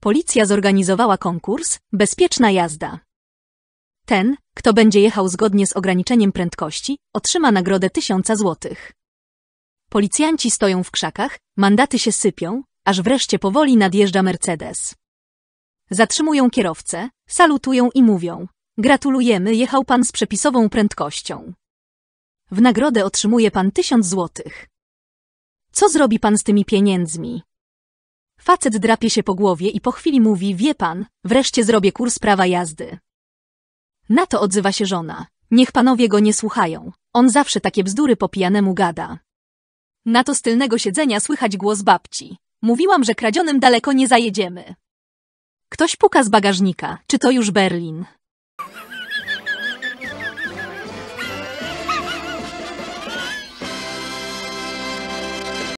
Policja zorganizowała konkurs Bezpieczna jazda. Ten, kto będzie jechał zgodnie z ograniczeniem prędkości, otrzyma nagrodę tysiąca złotych. Policjanci stoją w krzakach, mandaty się sypią, aż wreszcie powoli nadjeżdża Mercedes. Zatrzymują kierowcę, salutują i mówią: Gratulujemy, jechał pan z przepisową prędkością. W nagrodę otrzymuje pan tysiąc złotych. Co zrobi pan z tymi pieniędzmi? Facet drapie się po głowie i po chwili mówi, wie pan, wreszcie zrobię kurs prawa jazdy. Na to odzywa się żona. Niech panowie go nie słuchają. On zawsze takie bzdury po pijanemu gada. Na to z tylnego siedzenia słychać głos babci. Mówiłam, że kradzionym daleko nie zajedziemy. Ktoś puka z bagażnika. Czy to już Berlin?